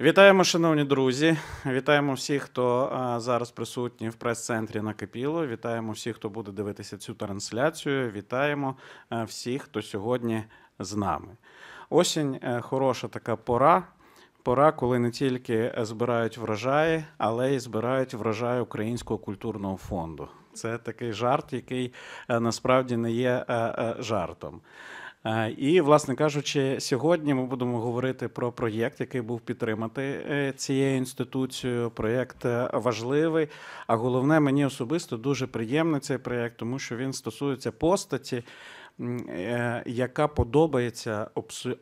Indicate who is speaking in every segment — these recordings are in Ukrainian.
Speaker 1: Вітаємо, шановні друзі! Вітаємо всіх, хто зараз присутній в прес-центрі на Кипіло. Вітаємо всіх, хто буде дивитися цю трансляцію. Вітаємо всіх, хто сьогодні з нами. Осінь е, хороша така пора. Пора, коли не тільки збирають врожаї, але й збирають врожай Українського культурного фонду. Це такий жарт, який е, насправді не є е, жартом. Е, і, власне кажучи, сьогодні ми будемо говорити про проєкт, який був підтримати е, цією інституцією. Проєкт е, важливий. А головне, мені особисто дуже приємний цей проєкт, тому що він стосується постаті Е, яка подобається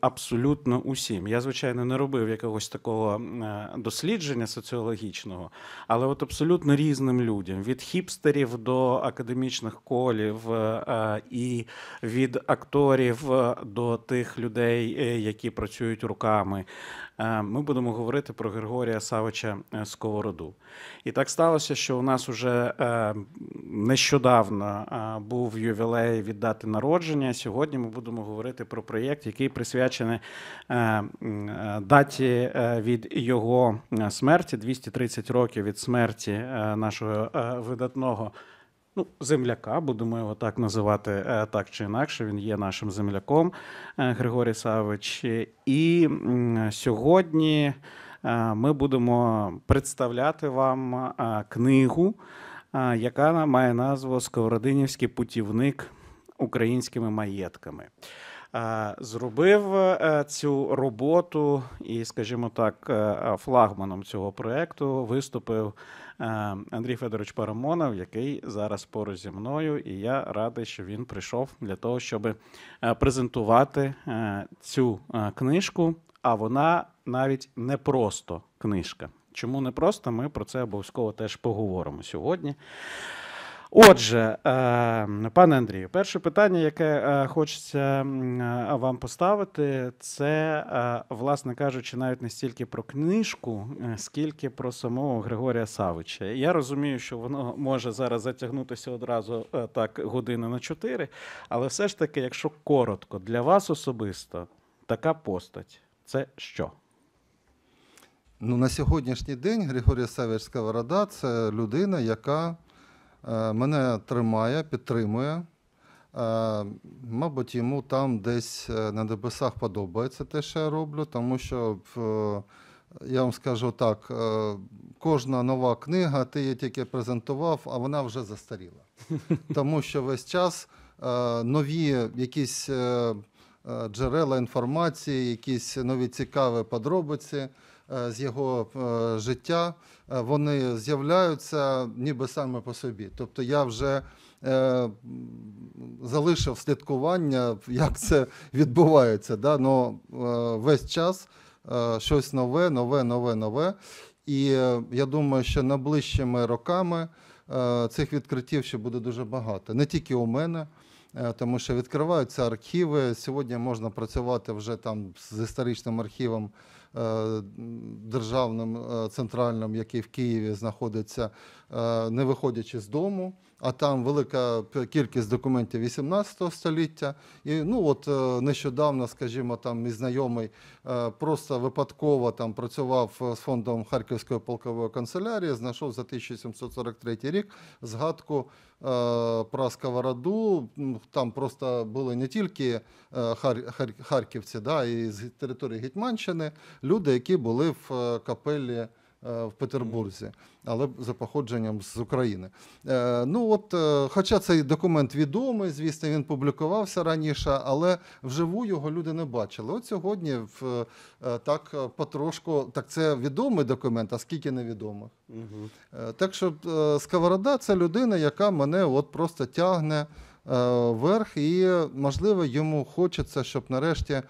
Speaker 1: абсолютно усім. Я, звичайно, не робив якогось такого е, дослідження соціологічного, але от абсолютно різним людям: від хіпстерів до академічних колів е, і від акторів до тих людей, які працюють руками. Е, ми будемо говорити про Григорія Савича е, Сковороду. І так сталося, що у нас уже е, нещодавно був ювілей від дати народження. Сьогодні ми будемо говорити про проєкт, який присвячений даті від його смерті 230 років від смерті нашого видатного ну, земляка, будемо його так називати, е, так чи інакше. Він є нашим земляком е, Григорій Савич. І сьогодні е, ми будемо представляти вам книгу, яка має назву Сковородинівський путівник українськими маєтками. Зробив цю роботу, і, скажімо так, флагманом цього проекту виступив Е, Андрій Федорович Парамонов, який зараз поруч зі мною, і я радий, що він прийшов для того, щоб е, презентувати е, цю книжку. А вона навіть не просто книжка. Чому не просто? Ми про це обов'язково теж поговоримо сьогодні. Отже, е, пане Андрію, перше питання, яке е, хочеться е, вам поставити, це, власне кажучи, навіть не стільки про книжку, скільки про самого Григорія Савича. Я розумію, що воно може зараз затягнутися одразу так години на чотири, але все ж таки, якщо коротко,
Speaker 2: для вас особисто така постать це що? Ну, На сьогоднішній день Григорій Савич Сковорода – це людина, яка Е, мене тримає, підтримує. Е, мабуть, йому там десь е, на небесах подобається те, що я роблю, тому що я вам скажу так: кожна нова книга, ти її тільки презентував, а вона вже застаріла. Тому що весь час нові якісь джерела інформації, якісь нові цікаві подробиці. Е, з його е, життя, е, вони з'являються ніби саме по собі. Тобто я вже залишив слідкування, як це відбувається. Да? Но Весь час щось нове, нове, нове, нове. І я думаю, що найближчими роками цих відкриттів ще буде дуже багато, не тільки у мене. Тому що відкриваються архіви. Сьогодні можна працювати вже там з історичним архівом Е, державним е, центральним, який в Києві знаходиться, е, не виходячи з дому а там велика кількість документів 18 століття. І ну от е, нещодавно, скажімо, там мій знайомий е, просто випадково там працював е, з фондом Харківської полкової канцелярії, знайшов за 1743 рік згадку про Сковороду. Там просто були не тільки харківці, да, і з території Гетьманщини люди, які були в капелі. Е, в Петербурзі, але за походженням з України. Е, ну от, е, Хоча цей документ відомий, звісно, він публікувався раніше, але вживу його люди не бачили. От сьогодні в так потрошку так це відомий документ, а скільки невідомих. Угу. Так що Сковорода це людина, яка мене от просто тягне вверх, і можливо йому хочеться, щоб нарешті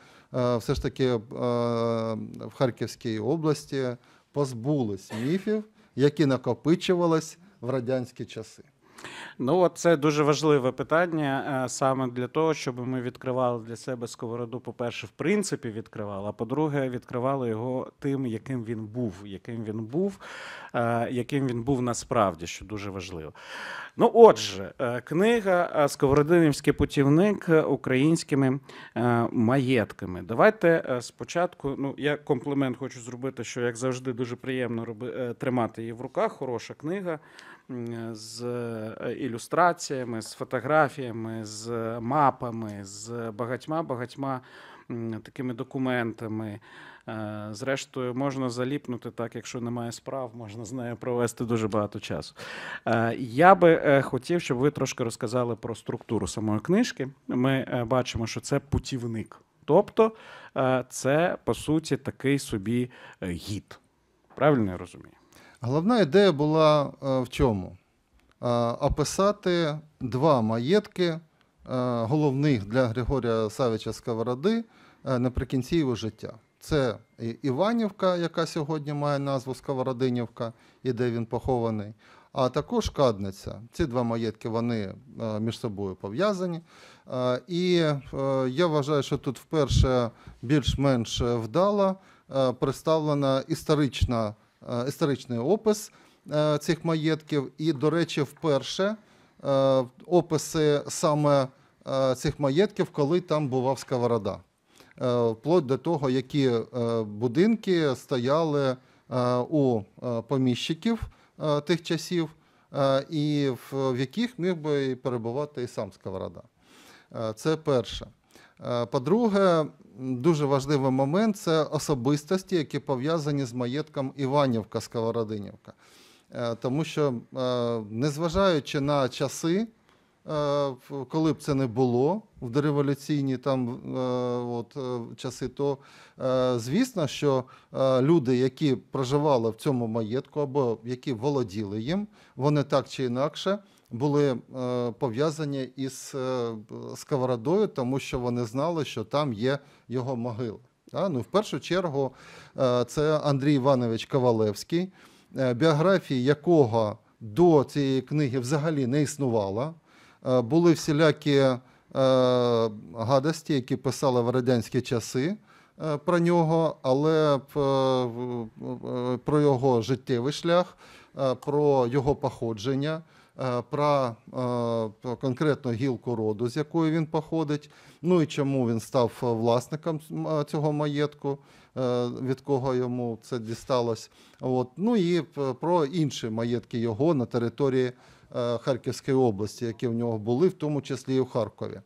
Speaker 2: все ж таки в Харківській області позбулись міфів, які накопичувались в радянські часи.
Speaker 1: Ну, це дуже важливе питання е, саме для того, щоб ми відкривали для себе сковороду. По перше, в принципі, відкривали. А по-друге, відкривали його тим, яким він був, яким він був, е, яким він був насправді, що дуже важливо. Ну, отже, е, книга Сковородинівський путівник українськими маєтками. Давайте спочатку. Ну, я комплімент хочу зробити, що як завжди дуже приємно роби, тримати її в руках. Хороша книга. Е, з е, ілюстраціями, з фотографіями, з мапами, з багатьма багатьма такими документами. Е, зрештою, можна заліпнути так, якщо немає справ, можна з нею провести дуже багато часу. Я би хотів, щоб ви трошки розказали про структуру самої книжки. Ми бачимо, що це путівник. Тобто це по суті такий собі гід.
Speaker 2: Правильно я розумію? Головна ідея була е, в чому? Е, описати два маєтки е, головних для Григорія Савича Сковороди наприкінці його життя. Це Іванівка, яка сьогодні має назву Сковородинівка, і де він похований, а також Кадниця. Ці два маєтки вони між собою пов'язані. І я вважаю, що тут вперше більш-менш вдала представлена історична. Е, історичний опис е, цих маєтків. І, до речі, вперше е, описи саме цих маєтків, коли там бував Сковорода. Вплоть до того, які будинки стояли у поміщиків тих часів, і в яких міг би перебувати і сам Сковорода. Це перше. По-друге, дуже важливий момент це особистості, які пов'язані з маєтком Іванівка Сковородинівка. Е, тому що, е, незважаючи на часи, е, коли б це не було в дореволюційні там от, часи, то звісно, що люди, які проживали в цьому маєтку або які володіли їм, вони так чи інакше були е, пов'язані із е, сковородою, тому що вони знали, що там є його могила. Ну, В першу чергу, е, це Андрій Іванович Ковалевський, біографії якого до цієї книги взагалі не існувала. Були всілякі гадості, які писали в радянські часи. Про нього, але про його життєвий шлях, про його походження, Е, про е, конкретну гілку роду, з якої він походить, ну і чому він став власником е, цього маєтку, від кого йому це дісталось. От. Ну і про інші маєтки його на території Харківської області, які в нього були, в тому числі і в Харкові.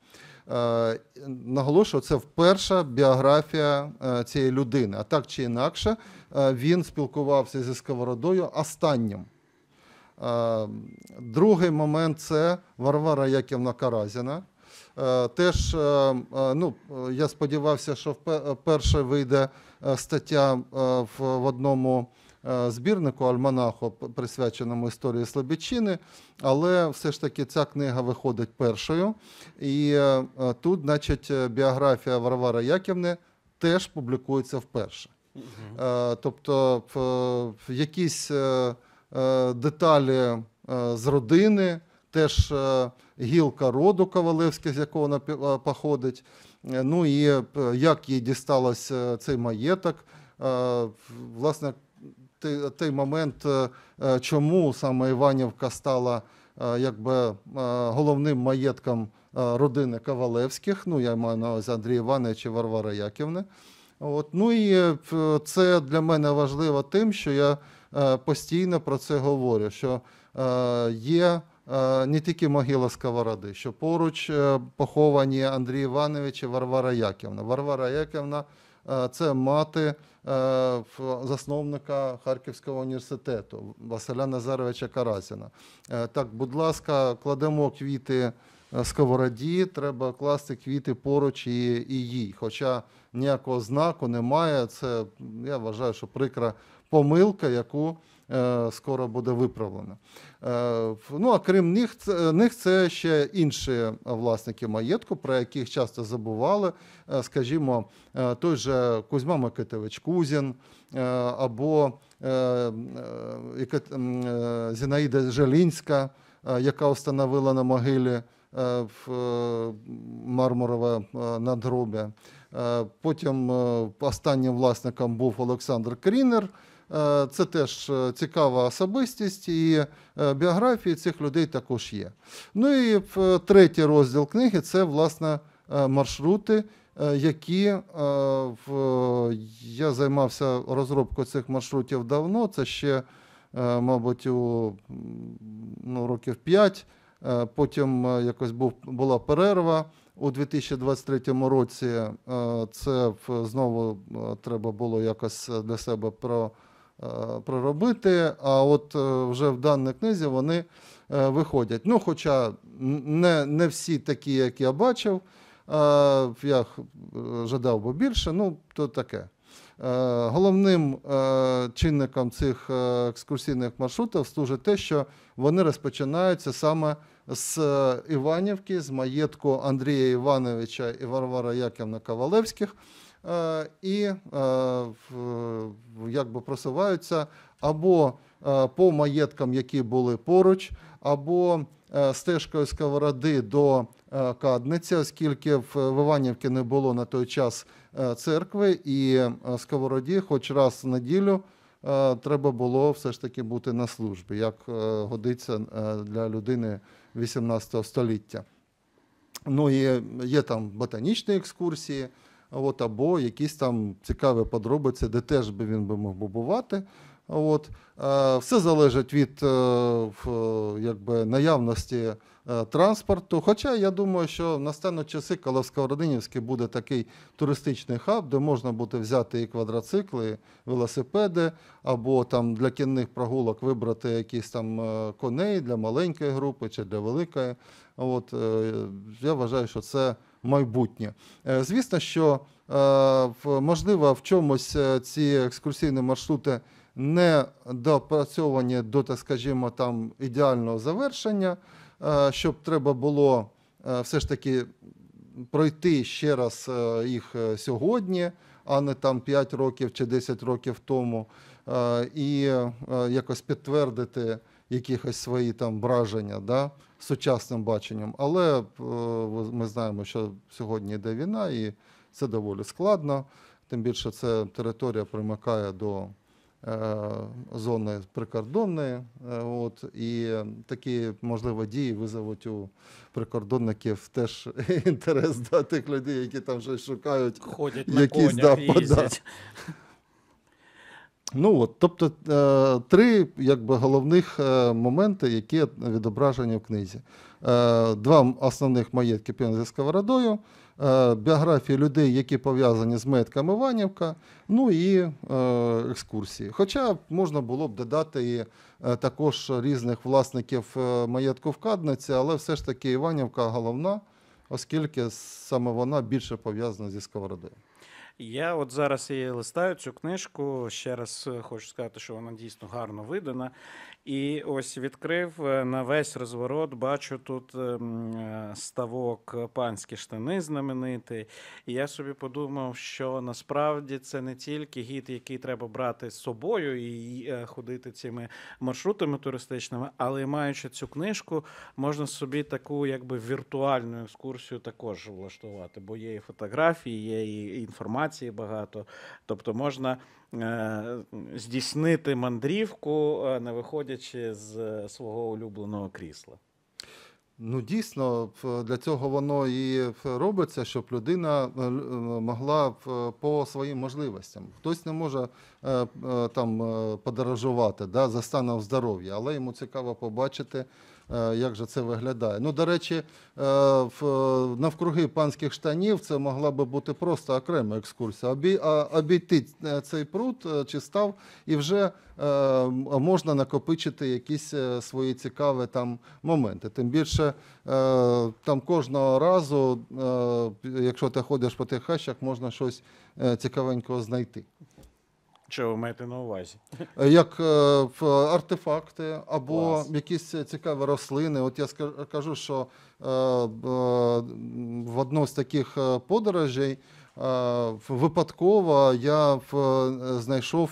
Speaker 2: Наголошую, це вперша біографія цієї людини. А так чи інакше, він спілкувався зі Сковородою останнім. Е, другий момент це Варвара Яківна Каразіна. Е, теж е, ну, я сподівався, що вперше вийде стаття в одному збірнику Альманаху, присвяченому історії Слобідчини, але все ж таки ця книга виходить першою. І тут, значить, біографія Варвара Яківни теж публікується вперше. Тобто, в якісь. Е, деталі е, з родини, теж е, гілка роду Ковалевських, з якого вона походить. Ну і як їй дісталася цей маєток, власне, той момент, чому саме Іванівка стала якби головним маєтком родини Ковалевських. Ну, я маю на увазі Андрія Івановича Варвара Яківни. От, Ну і це для мене важливо тим, що я. Е, постійно про це говорю: що е, є е, не тільки могила Сковороди, що поруч поховані Андрій Іванович і Варвара Яківна. Варвара Яківна це мати засновника Харківського університету Василя Назаровича Карасіна. Так, будь ласка, кладемо квіти сковороді, треба класти квіти поруч і, і їй. Хоча ніякого знаку немає. Це я вважаю, що прикра помилка, яку е, скоро буде виправлена. Е, ну а крім них, них це ще інші власники маєтку, про яких часто забували. Е, скажімо, той же Кузьма Микитович Кузін або Зінаїда Желінська, яка встановила на могилі в Мармурове надгробя. Е, потім е, останнім власником був Олександр Крінер. Е, це теж цікава особистість, і біографії цих людей також є. Ну і третій розділ книги це власне маршрути, які я займався розробкою цих маршрутів давно. Це ще, мабуть, у ну, років 5. Потім якось був, була перерва у 2023 році е, це знову е, треба було якось для себе про, е, проробити. А от вже в даній книзі вони виходять. Ну, Хоча не не всі такі, як я бачив, я жадав би більше, ну то таке. Е, головним е, чинником цих е, екскурсійних маршрутів служить те, що вони розпочинаються саме з Іванівки, з маєтку Андрія Івановича і Варвара Яківна Ковалевських. І якби просуваються або по маєткам, які були поруч, або стежкою сковороди до Кадниці, оскільки в Іванівці не було на той час Е, церкви, і е, сковороді, хоч раз в неділю, е, треба було все ж таки бути на службі, як годиться для людини 18 століття. Ну і є там ботанічні екскурсії, от, або якісь там цікаві подробиці, де теж би він би мог бувати. От. Все залежить від якби, наявності Е, транспорту. Хоча я думаю, що на стену часи Каловсько-Родинівське буде такий туристичний хаб, де можна буде взяти і квадроцикли, і велосипеди, або там для кінних прогулок вибрати якісь там е, коней для маленької групи чи для великої. От е, я вважаю, що це майбутнє. Звісно, що можливо в чомусь ці екскурсійні маршрути. Не допрацьовані до, так скажімо, там ідеального завершення. Е, щоб треба було е, все ж таки пройти ще раз е, їх сьогодні, а не там 5 років чи 10 років тому, і якось підтвердити якісь свої там враження да, сучасним баченням. Але ми знаємо, що сьогодні йде війна, і це доволі складно. Тим більше це територія примикає до Е, зони прикордонної. Е, от, І такі, можливо, дії визовуть у прикордонників теж інтерес до тих людей, які там щось шукають, Ходять якісь на конях, да, їздять. Ну от, тобто е, три якби, головних моменти, які відображені в книзі. Два основних маєтки п'яни зі сковородою. Е, біографії людей, які пов'язані з метками Іванівка, ну і е, екскурсії. Хоча можна було б додати і е, також різних власників маєтку в Кадниці, але все ж таки Іванівка головна, оскільки саме вона більше пов'язана зі сковородою.
Speaker 1: Я от зараз її листаю цю книжку. Ще раз хочу сказати, що вона дійсно гарно видана. І ось відкрив е, на весь розворот. Бачу тут ем, е, ставок е, панські штани знаменитий. І я собі подумав, що насправді це не тільки гід, який треба брати з собою і ходити цими маршрутами туристичними, але маючи цю книжку, можна собі таку якби віртуальну екскурсію також влаштувати. Бо є і фотографії, є і інформації багато. Тобто можна Е, здійснити
Speaker 2: мандрівку,
Speaker 1: е, не виходячи з е, свого улюбленого крісла.
Speaker 2: Ну, дійсно, для цього воно і робиться, щоб людина могла по своїм можливостям. Хтось не може там подорожувати да, за станом здоров'я, але йому цікаво побачити Е, як же це виглядає. Ну, до речі, е, навкруги панських штанів це могла би бути просто окрема екскурсія. Обійти е, цей пруд чи став, і вже можна накопичити якісь свої цікаві там моменти. Тим більше там кожного разу, якщо ти ходиш по тих хащах, можна щось цікавенького знайти.
Speaker 1: Що ви маєте на увазі?
Speaker 2: Е, як е, артефакти або Клас. якісь цікаві рослини. От я кажу, що е, е, в одну з таких е, подорожей е, випадково я в, знайшов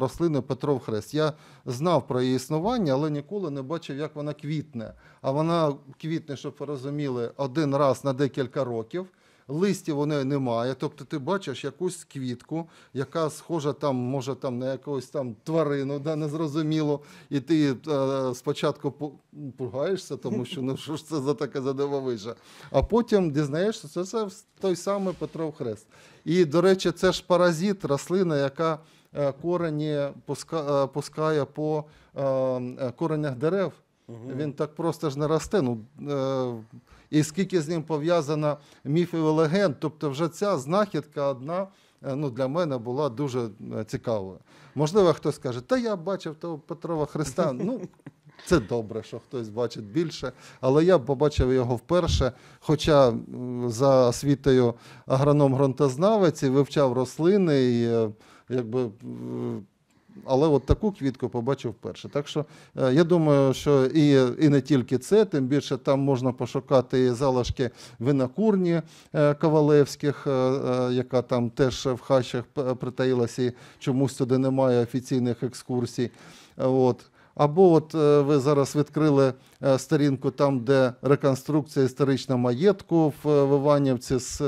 Speaker 2: рослину Петров Хрест. Я знав про її існування, але ніколи не бачив, як вона квітне. А вона квітне, щоб ви розуміли, один раз на декілька років листів вони немає. Тобто ти бачиш якусь квітку, яка схожа там, може там на якусь там тварину, да, незрозуміло. І ти е, спочатку пугаєшся, тому що ну що ж це за таке задивовижа. А потім дізнаєшся, що це той самий Петров Хрест. І, до речі, це ж паразит, рослина, яка е, корені е, пускає по е, коренях дерев. Угу. Він так просто ж не росте. Ну, е, І скільки з ним пов'язано міфів і легенд. Тобто, вже ця знахідка одна е, ну, для мене була дуже е, цікавою. Можливо, хтось каже, та я бачив того Петрова Христа. Ну, це добре, що хтось бачить більше, але я побачив його вперше. Хоча за освітою агроном ґрунтознавець і вивчав рослини, і е, якби але от таку квітку побачив вперше. Так що е, я думаю, що і і не тільки це, тим більше там можна пошукати і залишки винокурні е, Ковалевських, е, яка там теж в хащах притаїлася, і чомусь туди немає офіційних екскурсій. От. Або от ви зараз відкрили сторінку там, де реконструкція історичного маєтку в Іванівці з,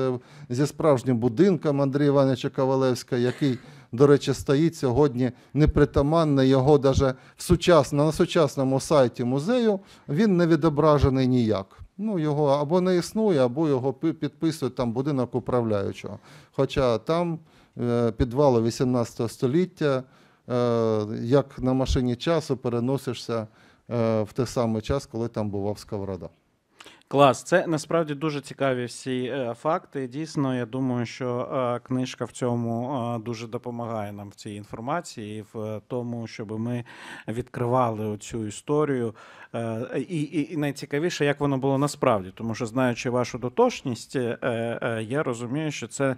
Speaker 2: зі справжнім будинком Андрія Івановича Ковалевська, який до речі, стоїть сьогодні непритаманне його даже в сучасно, на сучасному сайті музею, він не відображений ніяк. Ну, Його або не існує, або його підписують там будинок управляючого. Хоча там е, підвали 18 століття, е, як на машині часу переносишся е, в той самий час, коли там бував Сковорода.
Speaker 1: Клас, це насправді дуже цікаві всі е, факти. Дійсно, я думаю, що е, книжка в цьому е, дуже допомагає нам в цій інформації, в е, тому, щоб ми відкривали цю історію. Е, і, і, і найцікавіше, як воно було насправді, тому що знаючи вашу дотошність, е, е, я розумію, що це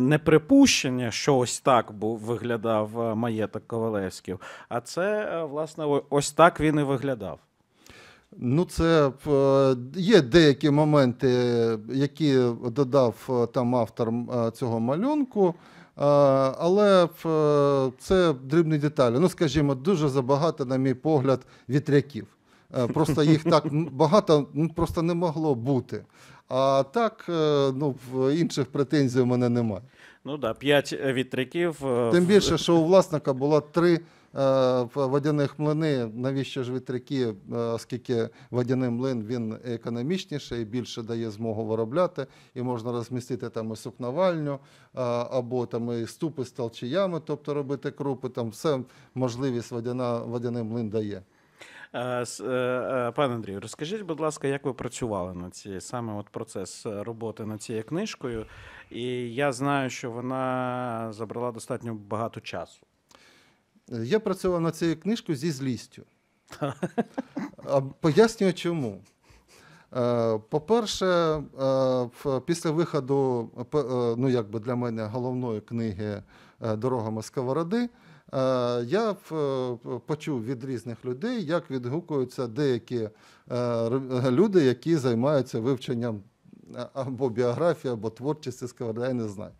Speaker 1: не припущення, що ось так був виглядав е, маєток Ковалевський. а це е, власне ось так він і виглядав.
Speaker 2: Ну, це е, є деякі моменти, які додав е, там автор е, цього малюнку. Але це дрібні деталі. Ну, скажімо, дуже забагато, на мій погляд, вітряків. Просто їх так багато просто не могло бути. А так, ну інших претензій у мене немає.
Speaker 1: Ну да, п'ять вітряків. Тим більше, що
Speaker 2: у власника було три. Е, водяних млини, навіщо ж вітряки, е, оскільки водяний млин він економічніший, більше дає змогу виробляти, і можна розмістити там і сукновальню, е, або там і ступи з толчіями, тобто робити крупи. Там все можливість водяна водяний млин дає.
Speaker 1: Пане Андрію, розкажіть, будь ласка, як ви працювали над цією саме от процес роботи над цією книжкою? І
Speaker 2: я знаю, що вона забрала достатньо багато часу. Я працював над цією книжкою зі злістю. Пояснюю чому. Е, по-перше, е, після виходу е, ну, якби для мене головної книги Дорогами Сковороди, я почув від різних людей, як відгукуються деякі люди, які займаються вивченням або біографії, або творчості Сковорода, я не знаю.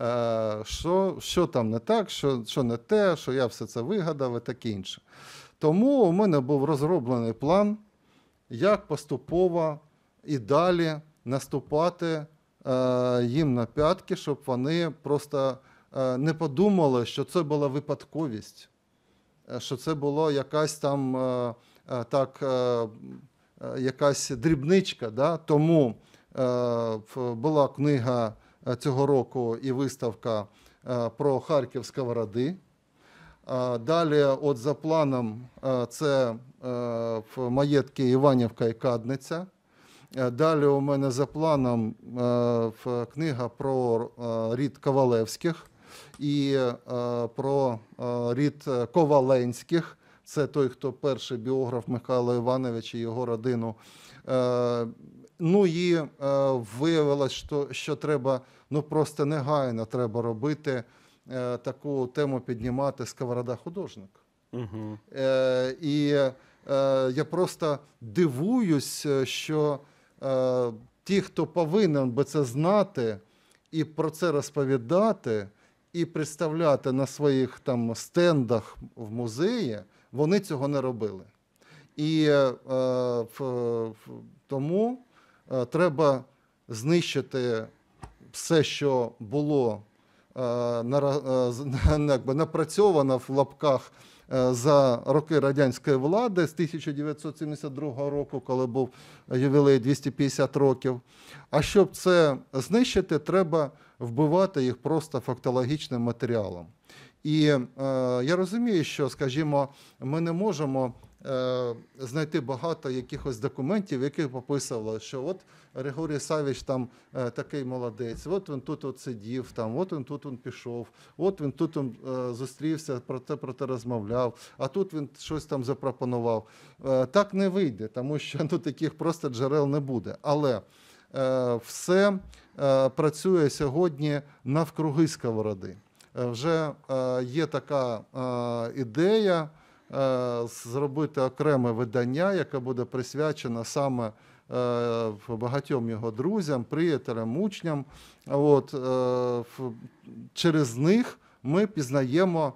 Speaker 2: Е, що що там не так, що що не те, що я все це вигадав і таке інше. Тому у мене був розроблений план, як поступово і далі наступати е, їм на п'ятки, щоб вони просто е, не подумали, що це була випадковість, що це була якась там так, якась дрібничка. Да? Тому була книга. Е, цього року і виставка е, про Харків Сковороди. Е, далі, от за планом, це в маєтки Іванівка і Кадниця. Далі у мене за планом книга про рід Ковалевських і про рід Коваленських. Це той, хто перший біограф Михайла Івановича і його родину. Ну і виявилось, що, що треба ну просто негайно треба робити е, таку тему піднімати сковорода художник. Угу. Е, І е, я просто дивуюсь, е, що е, ті, хто повинен би це знати і про це розповідати, і представляти на своїх там стендах в музеї, вони цього не робили. І е, в, в, тому е, треба знищити все, що було е, е, ну, напрацьовано в лапках е, за роки радянської влади з 1972 року, коли був ювілей 250 років. А щоб це знищити, треба вбивати їх просто фактологічним матеріалом. І е, я розумію, що, скажімо, ми не можемо Е, знайти багато якихось документів, в яких описувало, що от Григорій Савіч там е, такий молодець, от він тут от сидів, там, от він тут він пішов, от він тут він е, зустрівся, про те, про те розмовляв, а тут він щось там запропонував. Так не вийде, тому що ну, таких просто джерел не буде. Але все працює сьогодні навкруги сковороди. Вже є така ідея. Е, зробити окреме видання, яке буде присвячено саме е, багатьом його друзям, приятелям, учням. От, е, Через них ми пізнаємо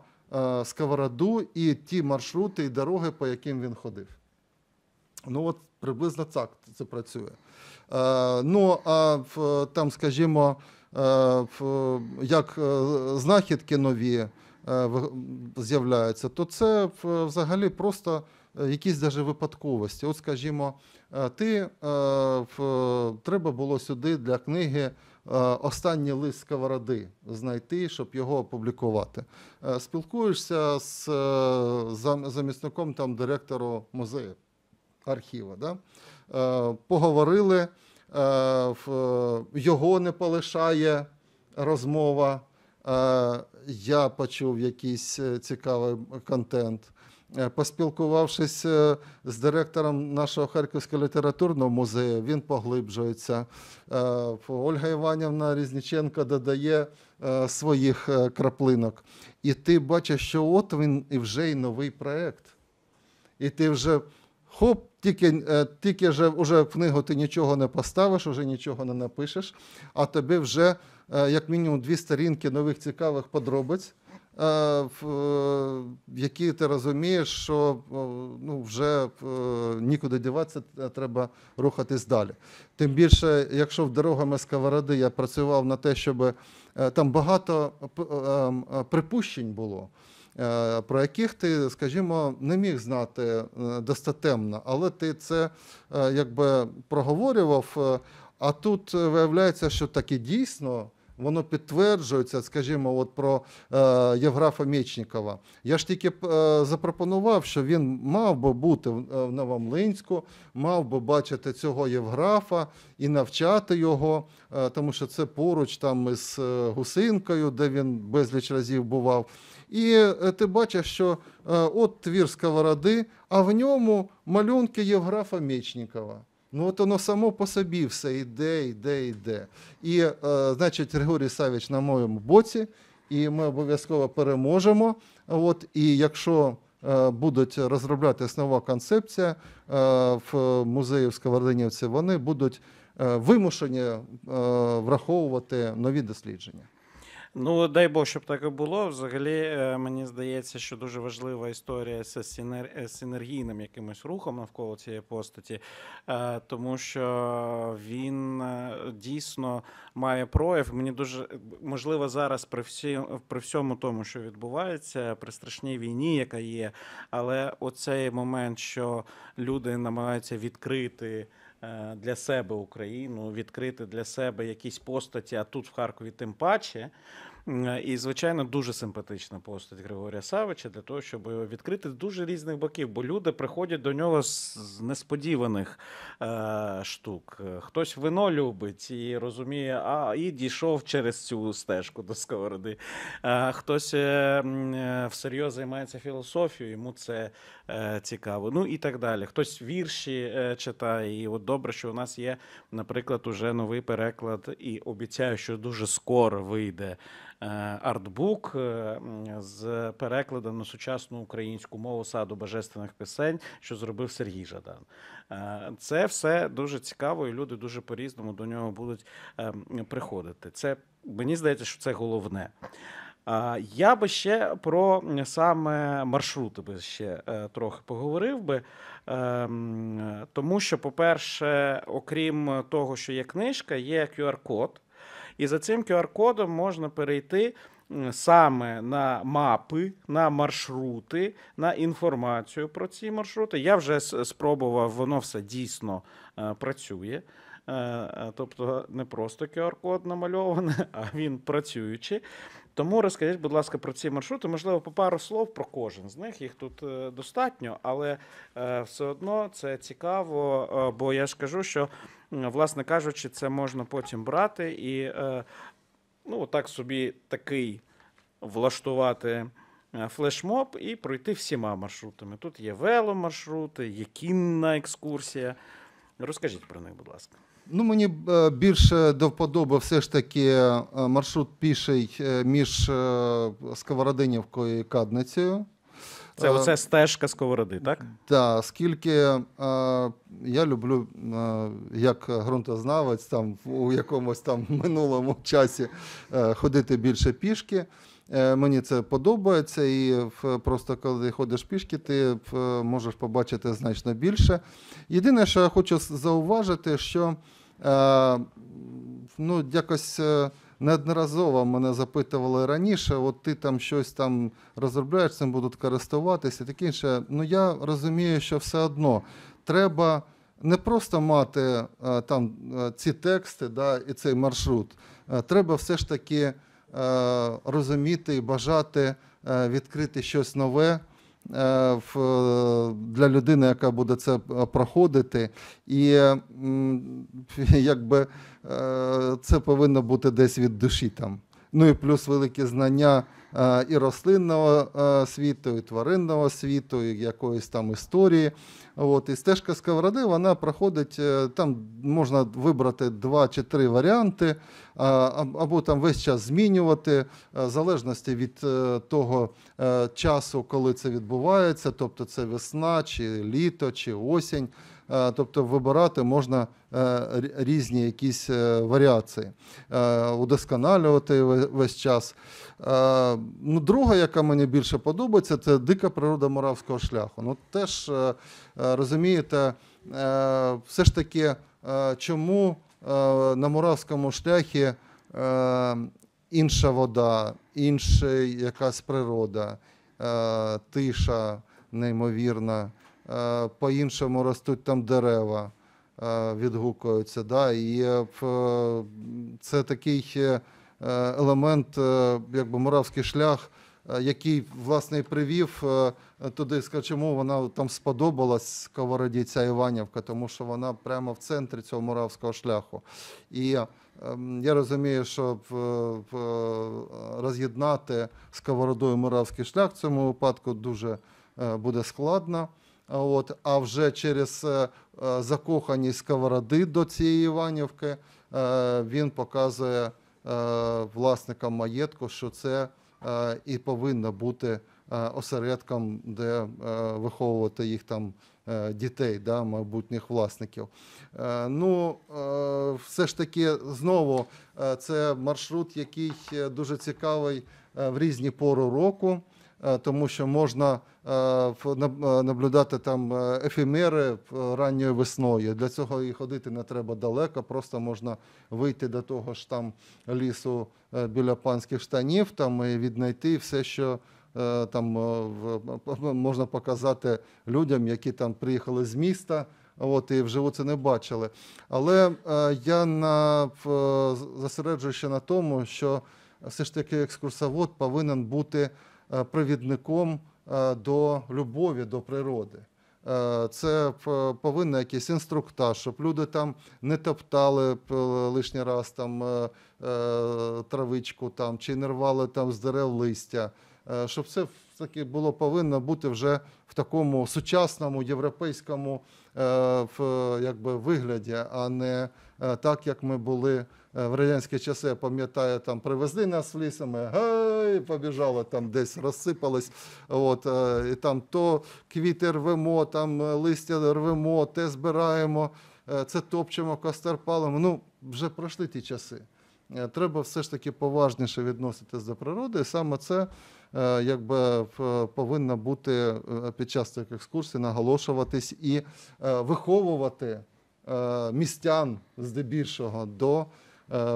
Speaker 2: сковороду і ті маршрути і дороги, по яким він ходив. Ну от приблизно так це працює. Ну а там, скажімо, як знахідки нові. Е, з'являються, то це е, взагалі просто е, якісь навіть випадковості. От, скажімо, ти треба було сюди для книги. Останній лист сковороди знайти, щоб його опублікувати. Спілкуєшся з замісником там директору музею архіву. Да? Поговорили, його не полишає розмова я почув якийсь е, цікавий контент. Е, поспілкувавшись е, з директором нашого Харківського літературного музею, він поглибжується. Ольга Іванівна Різніченко додає своїх краплинок. І ти бачиш, що от він і вже й новий проєкт. І ти вже хоп, тільки тільки вже, вже в книгу ти нічого не поставиш, вже нічого не напишеш, а тобі вже. Е, як мінімум дві сторінки нових цікавих подробиць, е, е, які ти розумієш, що ну, вже нікуди діватися, треба рухатись далі. Тим більше, якщо в дорогами сковороди я працював на те, щоб там багато ем, припущень було. Про яких ти, скажімо, не міг знати достатемно, але ти це якби проговорював. А тут виявляється, що таки дійсно воно підтверджується, скажімо, от про е, Євграфа Мєчнікова. Я ж тільки е, запропонував, що він мав би бути в, е, в Новомлинську, мав би бачити цього Євграфа і навчати його, е, тому що це поруч там із е, гусинкою, де він безліч разів бував. І е, ти бачиш, що от твір сковороди, а в ньому малюнки Євграфа Мєчнікова. Ну, от воно само по собі все йде, йде, йде. І, е, значить, Григорій Савіч на моєму боці, і ми обов'язково переможемо. От, І якщо е, будуть розроблятися нова концепція е, в музеї в Сковородинівці, вони будуть е, вимушені е, враховувати нові дослідження.
Speaker 1: Ну дай Бог, щоб так і було. Взагалі, е, мені здається, що дуже важлива історія з синергійним якимось рухом навколо цієї постаті, е, тому що він е, дійсно має прояв. Мені дуже можливо зараз при всі при всьому тому, що відбувається, при страшній війні, яка є, але оцей момент, що люди намагаються відкрити. Е, для себе Україну, відкрити для себе якісь постаті, а тут в Харкові тим паче. Е, і, звичайно, дуже симпатична постать Григорія Савича для того, щоб його відкрити з дуже різних боків, бо люди приходять до нього з несподіваних е, штук. Хтось вино любить і розуміє, а і дійшов через цю стежку до сковороди. Е, хтось е, е, всерйоз займається філософією, йому це е, цікаво. Ну і так далі. Хтось вірші е, читає. І от добре, що у нас є, наприклад, уже новий переклад, і обіцяю, що дуже скоро вийде. Е, артбук е, з перекладом на сучасну українську мову саду божественних пісень, що зробив Сергій Жадан. Е, це все дуже цікаво, і люди дуже по різному до нього будуть приходити. Це мені здається, що це головне. Я би ще про саме маршрути би ще трохи поговорив би, тому що, по-перше, окрім того, що є книжка, є QR-код. І за цим QR-кодом можна перейти. Саме на мапи, на маршрути, на інформацію про ці маршрути. Я вже спробував, воно все дійсно е, працює. Е, е, тобто не просто QR-код намальований, а він працюючий. Тому розкажіть, будь ласка, про ці маршрути. Можливо, по пару слов про кожен з них. Їх тут достатньо, але все одно це цікаво, бо я ж кажу, що Е, власне кажучи, це можна потім брати і е, ну, так собі такий влаштувати е, флешмоб і пройти всіма маршрутами. Тут є веломаршрути, є кінна екскурсія. Розкажіть про них, будь ласка.
Speaker 2: Ну, мені більше до вподоби все ж таки маршрут піший між Сковородинівкою і Кадницею. Це а, е, оце стежка сковороди, так? Так, оскільки а, е, я люблю а, е, як ґрунтознавець, там у якомусь там минулому часі а, ходити більше пішки. Мені це подобається, і просто коли ходиш пішки, ти можеш побачити значно більше. Єдине, що я хочу зауважити, що ну, якось неодноразово мене запитували раніше, от ти там щось там розробляєш, цим будуть користуватися, таке інше. Ну я розумію, що все одно треба. Не просто мати е, там е, ці тексти да, і цей маршрут, е, треба все ж таки розуміти і бажати відкрити щось нове Е, для людини, яка буде це е, проходити, і якби е, це повинно бути десь від душі там ну і плюс великі знання е, і рослинного е, світу, і тваринного світу, і якоїсь там історії. От, І стежка сковороди вона проходить, е, там можна вибрати два чи три варіанти, або там весь час змінювати, в залежності від того часу, коли це відбувається, тобто це весна, чи літо, чи осінь. Е, тобто вибирати можна е, різні якісь е, варіації, удосконалювати весь час. Ну, Друга, яка мені більше подобається, це дика природа моравського шляху. Ну, Теж розумієте, все ж таки, чому на моравському шляхі інша вода, інша якась природа, тиша неймовірна. Е, по-іншому ростуть там дерева, е, відгукуються. Да? І е, це такий елемент, якби муравський шлях. Який власне і привів туди, скажімо, вона там сподобалась сковороді ця Іванівка, тому що вона прямо в центрі цього муравського шляху. І ем, я розумію, що роз'єднати сковороду і муравський шлях в цьому випадку дуже буде складно. От, а вже через е, е, закохані сковороди до цієї Іванівки е, він показує власникам маєтку, що це і повинно бути осередком, де виховувати їх там дітей, да, майбутніх власників. Ну, все ж таки, знову це маршрут, який дуже цікавий в різні пори року. Е, тому що можна е, е, наблюдати там ефемери ранньої весною. Для цього і ходити не треба далеко. Просто можна вийти до того ж там лісу біля панських штанів, там і віднайти все, що. Там можна показати людям, які там приїхали з міста, от і вживу це не бачили. Але я на зосереджую ще на тому, що все ж таки екскурсовод повинен бути Е, провідником е, до любові до природи. Е, це повинен якийсь інструктаж, щоб люди там не топтали лишній раз там травичку там чи не рвали там з дерев листя. Е, щоб це таки було повинно бути вже в такому сучасному європейському е, в, якби, вигляді, а не е, так, як ми були в радянські часи. Я пам'ятаю, там привезли нас лісами, гей, побіжало там, десь розсипались. От і там то квіти рвемо, там листя рвемо, те збираємо, це топчемо костерпалимо. Ну вже пройшли ті часи. Треба все ж таки поважніше відноситись до природи, і саме це Е, якби повинна бути е, під час цих екскурсій, наголошуватись і е, виховувати містян здебільшого до.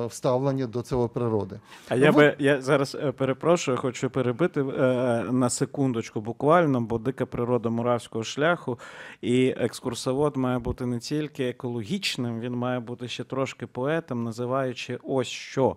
Speaker 2: вставлення до цього природи, а я ну, би
Speaker 1: я зараз перепрошую, хочу перебити на секундочку, буквально, бо дика природа муравського шляху, і екскурсовод має бути не тільки екологічним, він має бути ще трошки поетом, називаючи ось що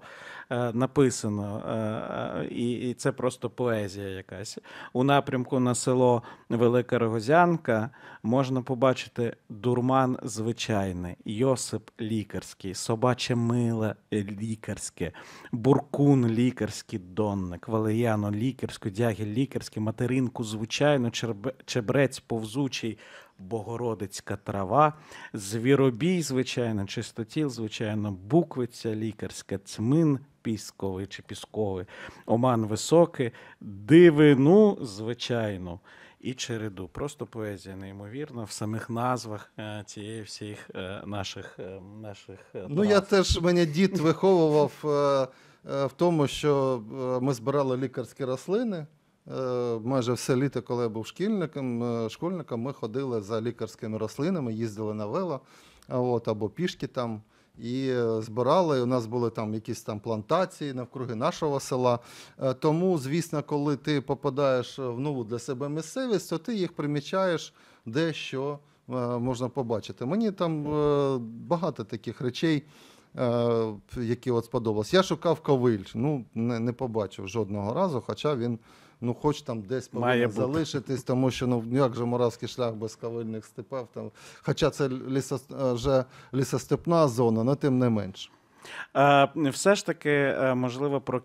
Speaker 1: Е, написано, е, е, і це просто поезія якась. У напрямку на село Велика Рогозянка можна побачити дурман звичайний, Йосип лікарський, собаче миле лікарське, буркун лікарський донник, валеяно лікарську, дягіль лікарський, материнку, звичайно, чебрець повзучий. Богородицька трава, звіробій, звичайно, чистотіл, звичайно, буквиця лікарська, цмин, Пісковий чи Пісковий, Оман Високий, дивину, звичайно, і череду. Просто поезія неймовірна в самих назвах е, цієї всіх е, наших. Е, наших Ну, я
Speaker 2: теж мене дід виховував в тому, що ми збирали лікарські рослини. Майже все літо, коли я був шкільником, школьником, ми ходили за лікарськими рослинами, їздили на вело от, або пішки там і е, збирали. У нас були там якісь там плантації навкруги нашого села. Е, тому, звісно, коли ти попадаєш е, в нову для себе місцевість, то ти їх примічаєш дещо можна побачити. Мені там багато таких речей. Які от сподобалось. Я шукав ковиль, ну не, не побачив жодного разу, хоча він ну хоч там десь повинен залишитись, тому що ну як же Моравський шлях без кавильних степав. Там. Хоча це лісо, е, вже лісостепна зона, але тим не менш. Е, все ж таки, е, можливо, про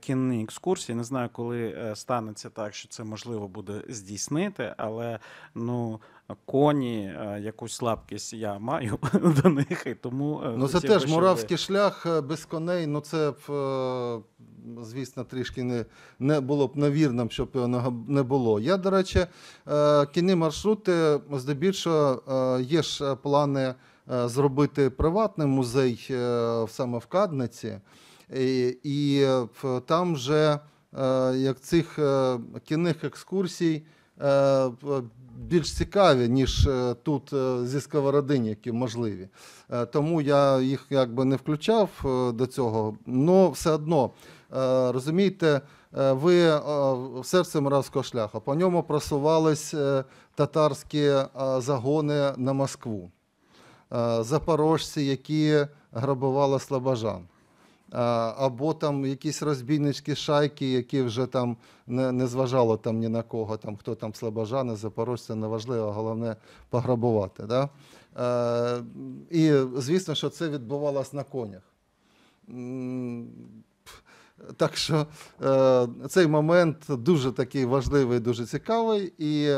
Speaker 1: кінні екскурсії. Не знаю, коли станеться так, що це можливо буде здійснити, але ну. Коні, якусь слабкість я маю до них, і тому ну це теж моравський
Speaker 2: шлях без коней. Ну це звісно, трішки не не було б навірним, щоб його не було. Я, до речі, е, кінні маршрути здебільшого е, є ж е, плани зробити приватний музей саме в Кадниці, і, і там вже як цих кінних екскурсій. Більш цікаві, ніж тут зі сковородин, які можливі. Тому я їх якби не включав до цього, але все одно Е, розумієте, е, ви е, серце моравського шляху. По ньому просувались татарські загони на Москву, запорожці, які грабували слабожан. Або там якісь розбійнички шайки, які вже там не не зважало там ні на кого, там хто там слабожани, запорожці, неважливо, головне пограбувати. Да? Е, І звісно, що це відбувалося на конях. Так що е, цей момент дуже такий важливий, дуже цікавий, і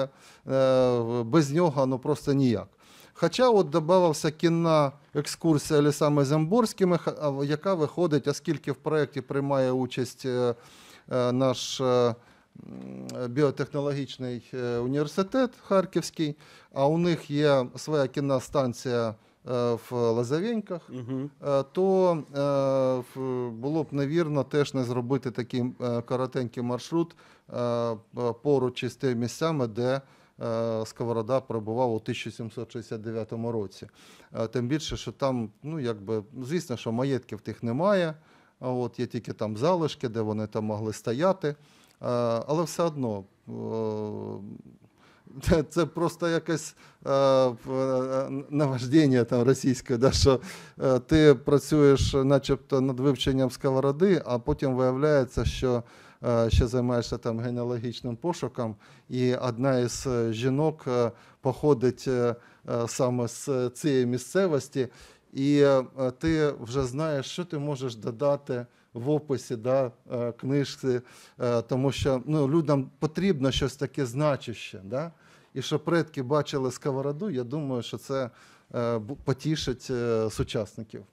Speaker 2: е, без нього ну просто ніяк. Хоча от додавався кінна екскурсія лісами Замборськими, яка виходить, оскільки в проєкті приймає участь е, е, наш е, біотехнологічний університет Харківський, а у них є своя кінна станція. Е, в Лазавеньках, угу. Е, то е, було б невірно теж не зробити такий коротенький маршрут поруч із тими місцями, де Сковорода перебував у 1769 році. Тим більше, що там, ну якби звісно, що маєтків тих немає, а от є тільки там залишки, де вони там могли стояти. Але все одно це просто якесь е, е, е, наваждення там російське, да, що ти працюєш, начебто, над вивченням сковороди, а потім виявляється, що ще займаєшся там генеалогічним пошуком, і одна із жінок походить саме з цієї місцевості, і ти вже знаєш, що ти можеш додати. В описі да, книжці, тому що ну, людям потрібно щось таке значище. Да? і що предки бачили сковороду, я думаю, що це е, потішить е, сучасників.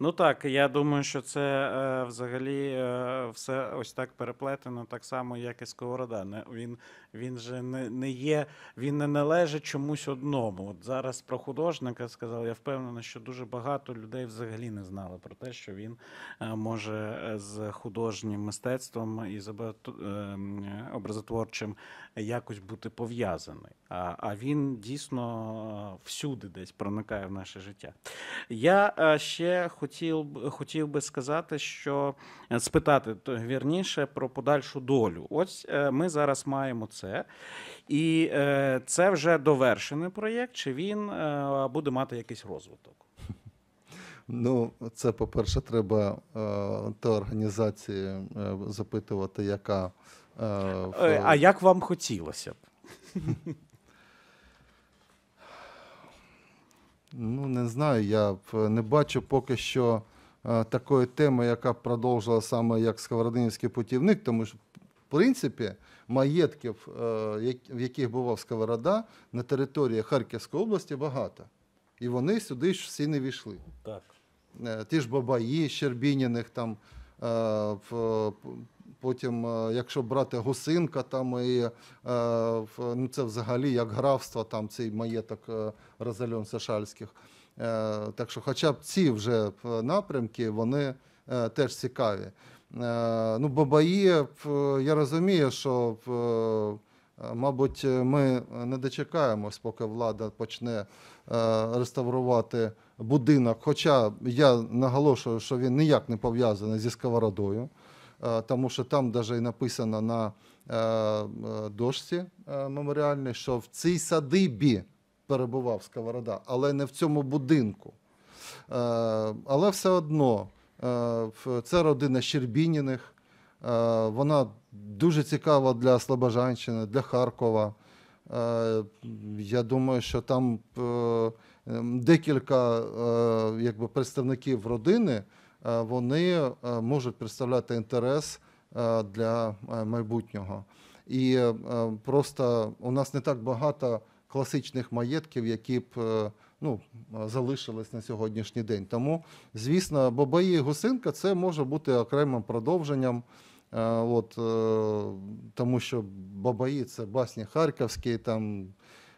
Speaker 1: Ну так, я думаю, що це е, взагалі е, все ось так переплетено, так само, як і Сковорода. Він він же не не є, він не належить чомусь одному. От зараз про художника сказав, я впевнений, що дуже багато людей взагалі не знали про те, що він е, може з художнім мистецтвом і з образотворчим якось бути пов'язаний. А а він дійсно всюди десь проникає в наше життя. Я ще хотів хотів хотів би сказати, що е, спитати вірніше про подальшу долю. Ось е, ми зараз маємо це, і е, це вже довершений проєкт. Чи він буде мати якийсь розвиток?
Speaker 2: Ну, це по-перше, треба та організації запитувати, яка а як вам хотілося б. Ну, не знаю, я е, не бачу поки що е, такої теми, яка б продовжила саме як Сковородинівський путівник, тому що, в принципі, маєтків, е, в яких бував Сковорода, на території Харківської області багато. І вони сюди ж всі не війшли. Так. Ті ж бабаї, Щербініних там. Потім, е, якщо брати гусинка, там і е, ну це взагалі як графство, там цей маєток е, розальон Сашальських. Так що, хоча б ці вже напрямки, вони теж цікаві. Ну, Бабаї, я розумію, що, мабуть, ми не дочекаємось, поки влада почне реставрувати будинок. Хоча я наголошую, що він ніяк не пов'язаний зі сковородою. Е, тому що там даже і написано на е, е, дошці меморіальній, що в цій садибі перебував Сковорода, але не в цьому будинку. Але все одно це родина Щербініних. Вона дуже цікава для Слобожанщини, для Харкова. Я думаю, що там декілька якби, представників родини. Е, вони е, можуть представляти інтерес е, для майбутнього. І просто у нас не так багато класичних маєтків, які б ну, залишились на сьогоднішній день. Тому, звісно, Бабаї і гусинка це може бути окремим продовженням. От, Тому що бабаї це басні харківські, там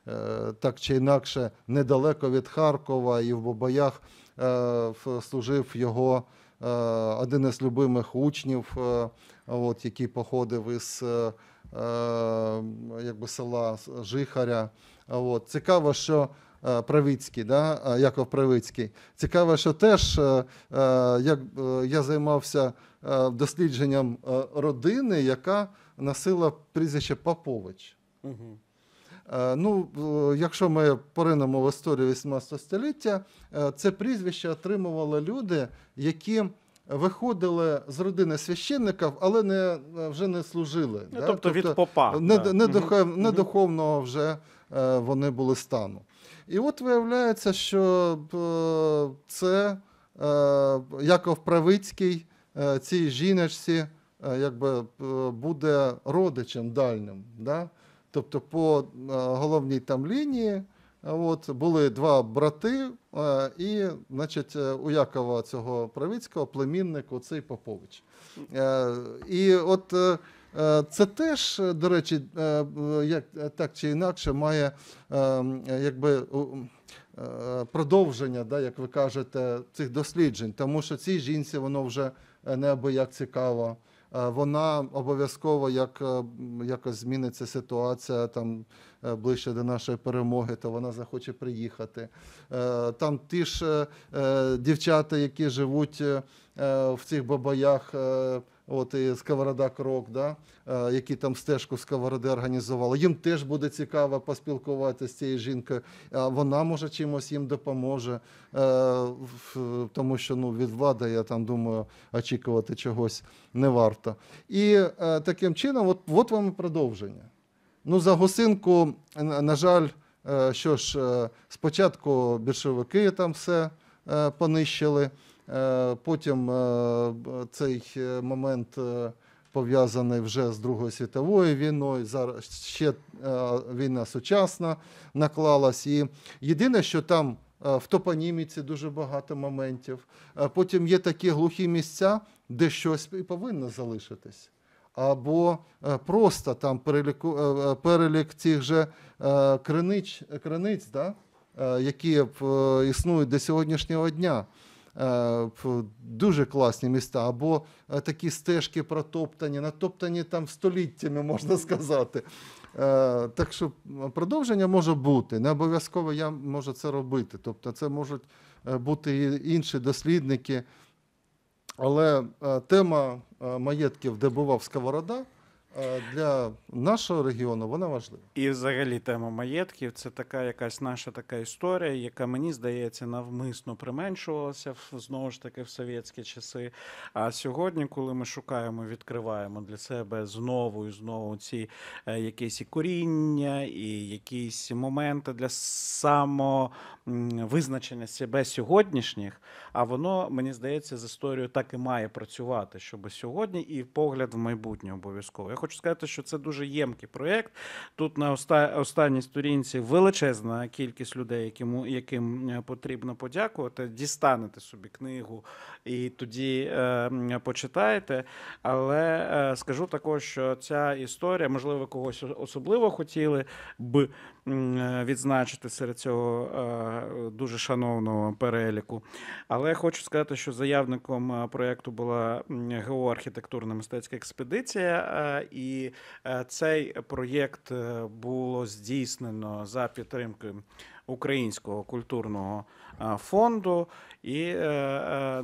Speaker 2: Е, так чи інакше недалеко від Харкова і в Бобаях е, служив його е, один із любимих учнів, от, який походив із якби, села Жихаря. От. Цікаво, що Правицький, да? Яков Правицький. Цікаво, що теж як я займався дослідженням родини, яка носила прізвище Папович. Угу. Е, ну, е, Якщо ми поринемо в історію 18 століття, е, це прізвище отримували люди, які виходили з родини священників, але не, вже не служили. Ну, да? Тобто, тобто від попа. Не, да. не, угу. не духовного вже вони були стану. І от виявляється, що це Яков Правицький цій жіночці якби, буде родичем дальним. Да? Тобто, по е, головній там лінії е, от, були два брати, е, і значить, у Якова цього Правицького племінник оцей Попович. І от це теж, до речі, як так чи інакше, має якби. Продовження, да, як ви кажете, цих досліджень, тому що цій жінці воно вже неабияк цікаво. Е, вона обов'язково як е, якось зміниться ситуація там е, ближче до нашої перемоги, то вона захоче приїхати. Там ті ж дівчата, які живуть в цих бабаях от і Сковорода Крок, да, е, які там стежку Сковороди організували. Їм теж буде цікаво поспілкуватися з цією жінкою. Вона може чимось їм допоможе, е, тому що ну, від влади, я там думаю, очікувати чогось не варто. І е, таким чином, от, от вам і продовження. Ну, За гусинку, на жаль, що ж, спочатку більшовики там все понищили. Е, потім е, цей е, момент пов'язаний вже з Другою світовою війною. Зараз ще війна сучасна наклалась. І єдине, що там в топоніміці дуже багато моментів. Потім є такі глухі місця, де щось і повинно залишитись. Або просто там перелік, перелік цих же кринич, криниць, да? які існують до сьогоднішнього дня. Е, дуже класні міста, або е, такі стежки протоптані, натоптані там століттями, можна сказати. Е, так що продовження може бути. Не обов'язково я можу це робити. Тобто, це можуть бути і інші дослідники. Але тема маєтків, де бував Сковорода, для нашого регіону вона важлива. І
Speaker 1: взагалі тема маєтків це така якась наша така історія, яка мені здається навмисно применшувалася знову ж таки в совєтські часи. А сьогодні, коли ми шукаємо, відкриваємо для себе знову і знову ці е, якісь і коріння, і якісь моменти для самовизначення себе сьогоднішніх, а воно мені здається з історією так і має працювати, щоб сьогодні і погляд в майбутнє обов'язково хочу сказати, що це дуже ємкий проєкт. Тут на останній сторінці величезна кількість людей, яким, яким е, потрібно подякувати. Дістанете собі книгу і тоді е, почитаєте. Але е, скажу також, що ця історія, можливо, когось особливо хотіли б. Е, відзначити серед цього е, дуже шановного переліку. Але хочу сказати, що заявником е, проєкту була геоархітектурна мистецька експедиція, і цей проєкт було здійснено за підтримки. Українського культурного е, фонду. І е, е,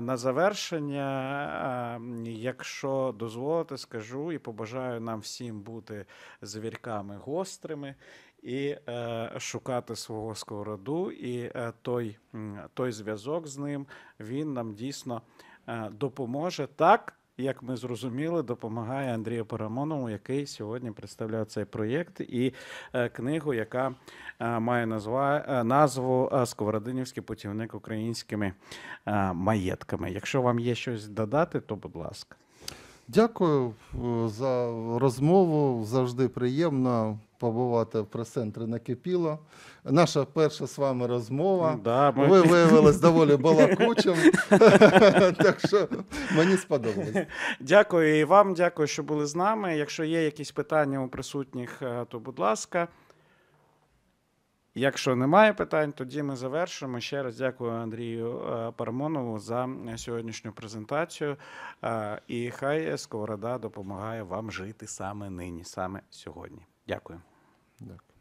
Speaker 1: на завершення, якщо дозволите, скажу і побажаю нам всім бути звірками гострими. І е, шукати свого сковороду, і е, той той зв'язок з ним він нам дійсно е, допоможе так як ми зрозуміли, допомагає Андрію Парамонову, який сьогодні представляв цей проєкт, і е, книгу, яка е, має е, назву Сковородинівський путівник українськими маєтками. Якщо вам є щось додати, то будь ласка.
Speaker 2: Дякую за розмову. Завжди приємно побувати в прес-центрі накипіло. Наша перша з вами розмова. Да, ми... Ви виявилися доволі балакучим. так що мені сподобалось.
Speaker 1: Дякую і вам. Дякую, що були з нами. Якщо є якісь питання у присутніх, е, то будь ласка. Якщо немає питань, тоді ми завершимо. Ще раз дякую Андрію е, Парамонову за сьогоднішню презентацію. Е, і хай Сковорода допомагає вам жити саме нині, саме сьогодні. Дякую.
Speaker 2: Так.